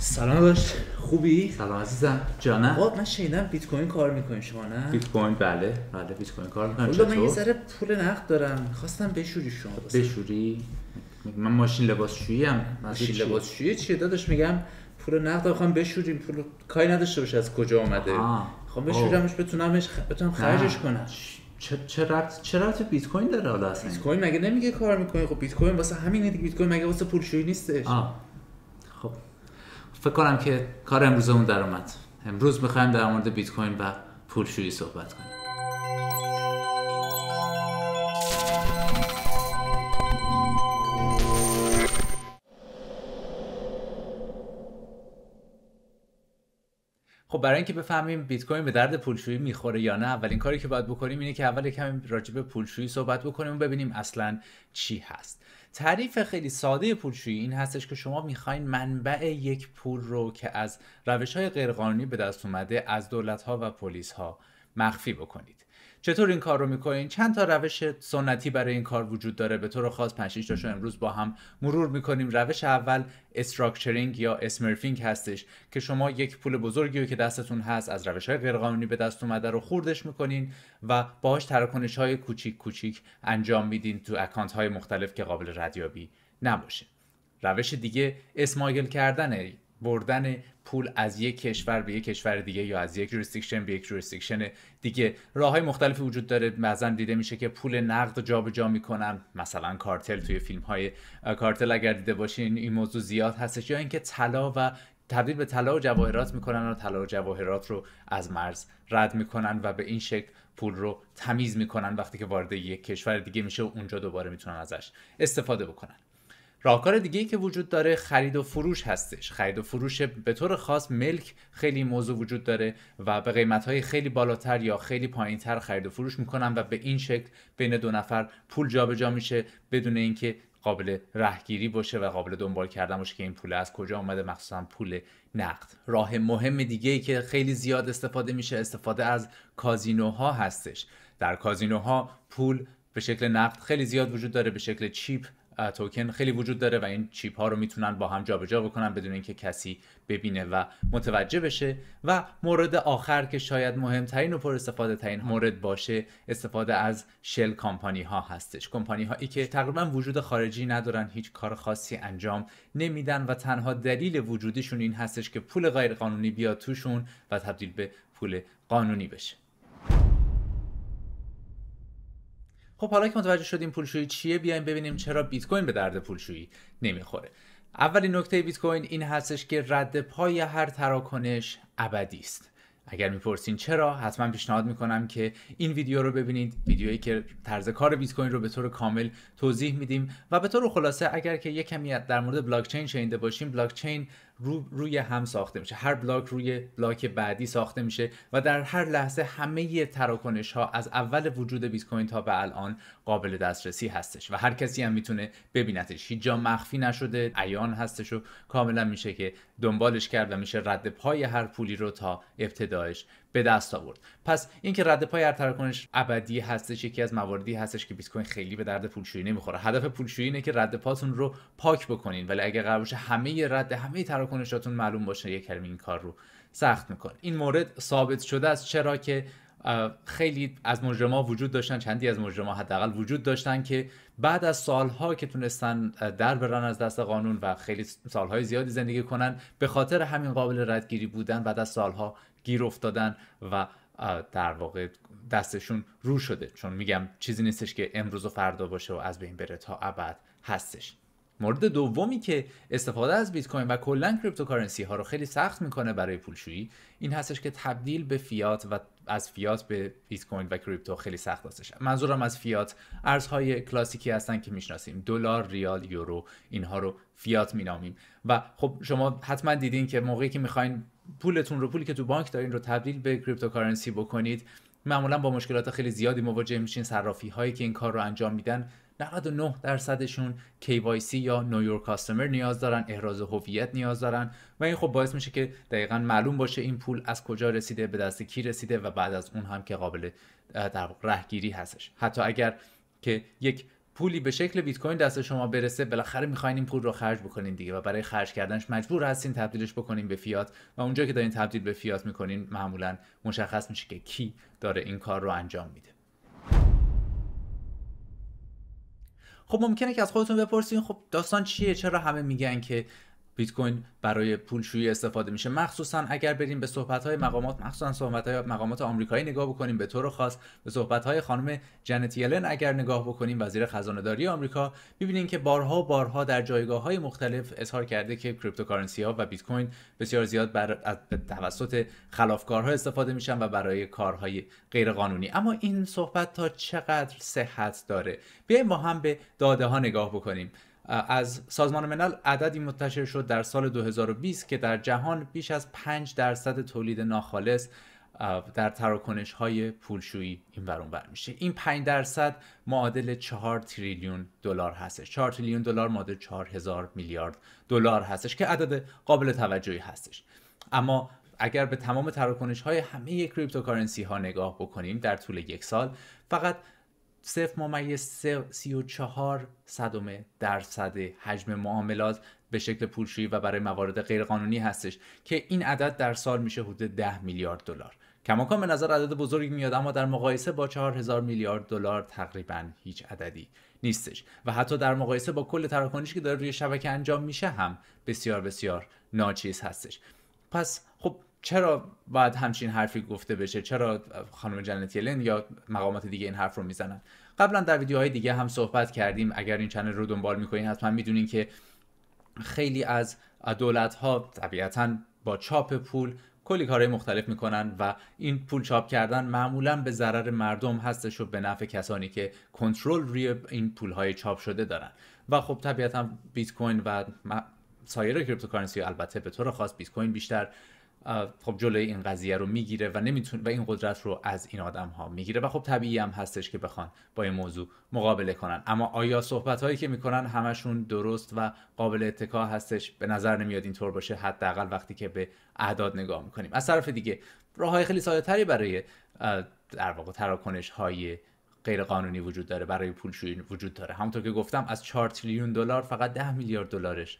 سلام داشت خوبی سلام عزیزم جانم آقا من شنیدم بیت کوین کار میکنین شما نه بیت کوین بله بله بیت کوین کار میکنیم چطور من یه ذره پول نقد دارم خواستم بشوری شما بسن. بشوری من ماشین شویی ام ماشین لباسشویی چیه داداش میگم پول نقد میخوام بشوریم پول کاری نداشته باشه از کجا اومده خب بشوریمش بتونمش خ... بتونم خرجش کنم چه چه چرا چه تو بیت کوین داره حالا اصلا بیت کوین مگه نمیگه کار میکنه خب بیت کوین واسه همین دیگه بیت کوین مگه واسه پولشویی نیستش فکر کنم که کار امروزمون در اومد امروز میخوایم در مورد بیت کوین و پولشویی صحبت کنیم خب برای اینکه بفهمیم بیت کوین به درد پولشویی میخوره یا نه اولین کاری که باید بکنیم اینه که اول کمی راجع به پولشویی صحبت بکنیم و ببینیم اصلا چی هست تعریف خیلی ساده پولشویی این هستش که شما میخواین منبع یک پول رو که از روش های غیرقانونی به دست اومده از دولت ها و پلیس ها مخفی بکنید چطور این کار رو میکنین چند تا روش سنتی برای این کار وجود داره به طور خاص پنج تاشو امروز با هم مرور میکنیم روش اول استراکچرینگ یا اسمرفینگ هستش که شما یک پول بزرگی رو که دستتون هست از روش های غیرقانونی به دست اومده رو خوردش میکنین و باهاش تراکنش های کوچیک کوچیک انجام میدین تو اکانت های مختلف که قابل ردیابی نباشه روش دیگه اسمایل کردنه بردن پول از یک کشور به یک کشور دیگه یا از یک جورستیکشن به یک جورستیکشن دیگه راه های مختلفی وجود داره مثلا دیده میشه که پول نقد جابجا جا میکنن مثلا کارتل توی فیلم های کارتل اگر دیده باشین این موضوع زیاد هستش یا اینکه طلا و تبدیل به طلا و جواهرات میکنن و طلا و جواهرات رو از مرز رد میکنن و به این شکل پول رو تمیز میکنن وقتی که وارد یک کشور دیگه میشه اونجا دوباره میتونن ازش استفاده بکنن راهکار دیگه ای که وجود داره خرید و فروش هستش خرید و فروش به طور خاص ملک خیلی موضوع وجود داره و به قیمت های خیلی بالاتر یا خیلی تر خرید و فروش میکنن و به این شکل بین دو نفر پول جابجا میشه بدون اینکه قابل رهگیری باشه و قابل دنبال کردن باشه که این پول از کجا آمده مخصوصا پول نقد راه مهم دیگه ای که خیلی زیاد استفاده میشه استفاده از کازینوها هستش در کازینوها پول به شکل نقد خیلی زیاد وجود داره به شکل چیپ توکن خیلی وجود داره و این چیپ ها رو میتونن با هم جابجا جا بکنن بدون اینکه کسی ببینه و متوجه بشه و مورد آخر که شاید مهمترین و پر استفاده ترین مورد باشه استفاده از شل کمپانی ها هستش کمپانی هایی که تقریبا وجود خارجی ندارن هیچ کار خاصی انجام نمیدن و تنها دلیل وجودشون این هستش که پول غیرقانونی بیاد توشون و تبدیل به پول قانونی بشه خب حالا که متوجه شدیم پولشویی چیه بیایم ببینیم چرا بیت کوین به درد پولشویی نمیخوره اولین نکته بیت کوین این هستش که رد پای هر تراکنش ابدی است اگر میپرسین چرا حتما پیشنهاد میکنم که این ویدیو رو ببینید ویدیویی که طرز کار بیت کوین رو به طور کامل توضیح میدیم و به طور خلاصه اگر که یه کمی در مورد بلاک چین شنیده باشیم بلاک چین روی هم ساخته میشه هر بلاک روی بلاک بعدی ساخته میشه و در هر لحظه همه تراکنش ها از اول وجود بیت کوین تا به الان قابل دسترسی هستش و هر کسی هم میتونه ببینتش هیچ جا مخفی نشده عیان هستش و کاملا میشه که دنبالش کرد و میشه رد پای هر پولی رو تا ابتدایش به دست آورد پس اینکه رد پای هر تراکنش ابدی هستش یکی از مواردی هستش که بیت کوین خیلی به درد پولشویی نمیخوره هدف پولشویی اینه که رد پاتون رو پاک بکنین ولی اگه قرار باشه همه رد همه تراکنشاتون معلوم باشه یه کلمه این کار رو سخت میکنه این مورد ثابت شده است چرا که خیلی از مجرما وجود داشتن چندی از مجرما حداقل وجود داشتن که بعد از سالها که تونستن در برن از دست قانون و خیلی سالهای زیادی زندگی کنن به خاطر همین قابل ردگیری بودن بعد از سالها گیر افتادن و در واقع دستشون رو شده چون میگم چیزی نیستش که امروز و فردا باشه و از بین بره تا ابد هستش مورد دومی که استفاده از بیت کوین و کلا کریپتوکارنسی ها رو خیلی سخت میکنه برای پولشویی این هستش که تبدیل به فیات و از فیات به بیت کوین و کریپتو خیلی سخت هستش منظورم از فیات ارزهای کلاسیکی هستن که میشناسیم دلار ریال یورو اینها رو فیات مینامیم و خب شما حتما دیدین که موقعی که میخواین پولتون رو پولی که تو بانک دارین رو تبدیل به کریپتوکارنسی بکنید معمولا با مشکلات خیلی زیادی مواجه میشین صرافی هایی که این کار رو انجام میدن 99 درصدشون KYC یا New York نیاز دارن احراز هویت نیاز دارن و این خب باعث میشه که دقیقا معلوم باشه این پول از کجا رسیده به دست کی رسیده و بعد از اون هم که قابل در رهگیری هستش حتی اگر که یک پولی به شکل بیت کوین دست شما برسه بالاخره میخواین این پول رو خرج بکنین دیگه و برای خرج کردنش مجبور هستین تبدیلش بکنین به فیات و اونجا که دارین تبدیل به فیات میکنین معمولا مشخص میشه که کی داره این کار رو انجام میده خب ممکنه که از خودتون بپرسین خب داستان چیه چرا همه میگن که بیت کوین برای پولشویی استفاده میشه مخصوصا اگر بریم به صحبت های مقامات مخصوصا صحبت های مقامات آمریکایی نگاه بکنیم به طور خاص به صحبت های خانم جنت یلن اگر نگاه بکنیم وزیر خزانه داری آمریکا میبینیم که بارها بارها در جایگاه های مختلف اظهار کرده که کریپتوکارنسی ها و بیت کوین بسیار زیاد بر توسط خلافکارها استفاده میشن و برای کارهای غیرقانونی اما این صحبت تا چقدر صحت داره بیایم با هم به داده ها نگاه بکنیم از سازمان ملل عددی منتشر شد در سال 2020 که در جهان بیش از 5 درصد تولید ناخالص در تراکنش های پولشویی این ورون بر میشه این 5 درصد معادل 4 تریلیون دلار هستش 4 تریلیون دلار معادل 4000 میلیارد دلار هستش که عدد قابل توجهی هستش اما اگر به تمام تراکنش های همه کریپتوکارنسی ها نگاه بکنیم در طول یک سال فقط صرف ممیز سی و صدومه درصد حجم معاملات به شکل پولشویی و برای موارد غیرقانونی هستش که این عدد در سال میشه حدود 10 میلیارد دلار کماکان به نظر عدد بزرگی میاد اما در مقایسه با 4000 میلیارد دلار تقریبا هیچ عددی نیستش و حتی در مقایسه با کل تراکنشی که داره روی شبکه انجام میشه هم بسیار بسیار ناچیز هستش پس خب چرا باید همچین حرفی گفته بشه چرا خانم جنت یلن یا مقامات دیگه این حرف رو میزنن قبلا در ویدیوهای دیگه هم صحبت کردیم اگر این چنل رو دنبال میکنین حتما میدونین که خیلی از دولت ها طبیعتا با چاپ پول کلی کارهای مختلف میکنن و این پول چاپ کردن معمولا به ضرر مردم هستش و به نفع کسانی که کنترل روی این پولهای چاپ شده دارن و خب طبیعتا بیت کوین و سایر کریپتوکارنسی البته به طور خاص بیت کوین بیشتر خب جلوی این قضیه رو میگیره و نمیتونه و این قدرت رو از این آدم ها میگیره و خب طبیعی هم هستش که بخوان با این موضوع مقابله کنن اما آیا صحبت هایی که میکنن همشون درست و قابل اتکا هستش به نظر نمیاد اینطور باشه حداقل وقتی که به اعداد نگاه میکنیم از طرف دیگه راه های خیلی ساده تری برای در واقع تراکنش های غیر قانونی وجود داره برای پولشویی وجود داره همونطور که گفتم از 4 تریلیون دلار فقط 10 میلیارد دلارش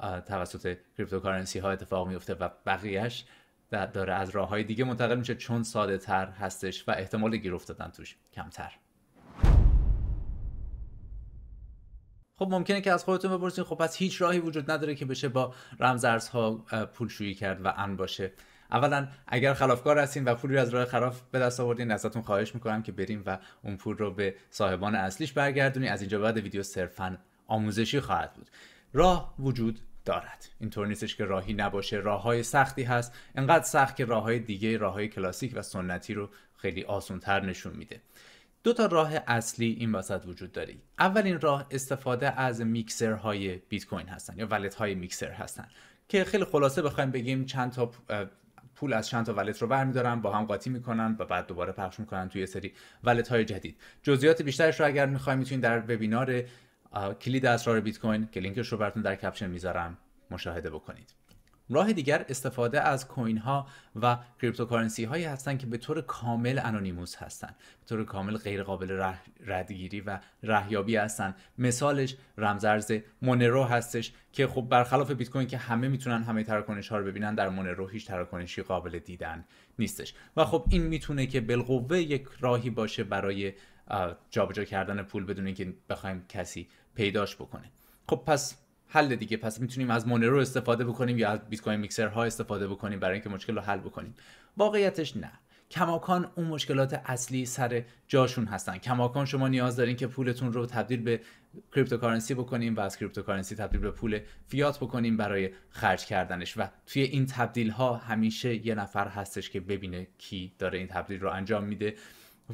توسط کریپتوکارنسی ها اتفاق میفته و بقیهش داره از راه های دیگه منتقل میشه چون ساده تر هستش و احتمال گیر افتادن توش کمتر خب ممکنه که از خودتون بپرسین خب پس هیچ راهی وجود نداره که بشه با رمزارزها پولشویی کرد و ان باشه اولا اگر خلافکار هستین و پولی از راه خراف به دست آوردین ازتون خواهش میکنم که بریم و اون پول رو به صاحبان اصلیش برگردونی از اینجا بعد ویدیو صرفا آموزشی خواهد بود راه وجود دارد اینطور نیستش که راهی نباشه راه های سختی هست انقدر سخت که راه های دیگه راه های کلاسیک و سنتی رو خیلی آسونتر نشون میده دو تا راه اصلی این وسط وجود داره اولین راه استفاده از میکسرهای بیت کوین هستن یا ولت های میکسر هستن که خیلی خلاصه بخوایم بگیم چند تا پول از چند تا ولت رو برمیدارن با هم قاطی میکنن و بعد دوباره پخش میکنن توی سری ولت های جدید جزئیات بیشترش رو اگر میخوایم میتونید در وبینار کلید اسرار بیت کوین که لینکش رو براتون در کپشن میذارم مشاهده بکنید راه دیگر استفاده از کوین ها و کریپتوکارنسی هایی هستند که به طور کامل انونیموس هستند به طور کامل غیر قابل ردگیری و رهیابی هستند مثالش رمزارز مونرو هستش که خب برخلاف بیت کوین که همه میتونن همه تراکنش ها رو ببینن در مونرو هیچ تراکنشی قابل دیدن نیستش و خب این میتونه که بالقوه یک راهی باشه برای جابجا کردن پول بدون اینکه بخوایم کسی پیداش بکنه خب پس حل دیگه پس میتونیم از مونرو استفاده بکنیم یا از بیت کوین میکسر ها استفاده بکنیم برای اینکه مشکل رو حل بکنیم واقعیتش نه کماکان اون مشکلات اصلی سر جاشون هستن کماکان شما نیاز دارین که پولتون رو تبدیل به کریپتوکارنسی بکنیم و از کریپتوکارنسی تبدیل به پول فیات بکنیم برای خرج کردنش و توی این تبدیل ها همیشه یه نفر هستش که ببینه کی داره این تبدیل رو انجام میده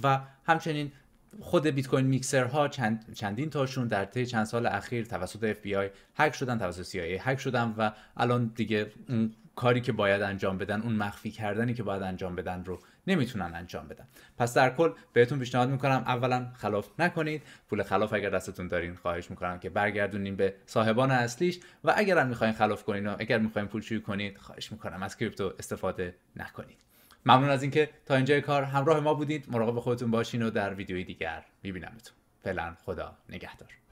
و همچنین خود بیت کوین میکسرها چند، چندین تاشون در طی چند سال اخیر توسط اف بی آی هک شدن توسط سی آی هک شدن و الان دیگه اون کاری که باید انجام بدن اون مخفی کردنی که باید انجام بدن رو نمیتونن انجام بدن پس در کل بهتون پیشنهاد میکنم اولا خلاف نکنید پول خلاف اگر دستتون دارین خواهش میکنم که برگردونین به صاحبان اصلیش و اگر هم میخواین خلاف کنین و اگر میخواین پولشویی کنید خواهش میکنم از کریپتو استفاده نکنید ممنون از اینکه تا اینجا کار همراه ما بودید مراقب خودتون باشین و در ویدیوی دیگر میبینمتون فعلا خدا نگهدار